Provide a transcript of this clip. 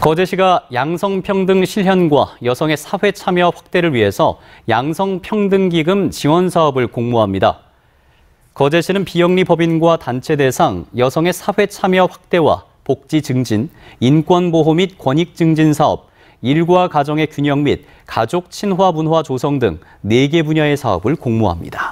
거제시가 양성평등 실현과 여성의 사회 참여 확대를 위해서 양성평등기금 지원 사업을 공모합니다. 거제시는 비영리 법인과 단체 대상 여성의 사회 참여 확대와 복지 증진, 인권보호 및 권익 증진 사업, 일과 가정의 균형 및 가족 친화 문화 조성 등 4개 분야의 사업을 공모합니다.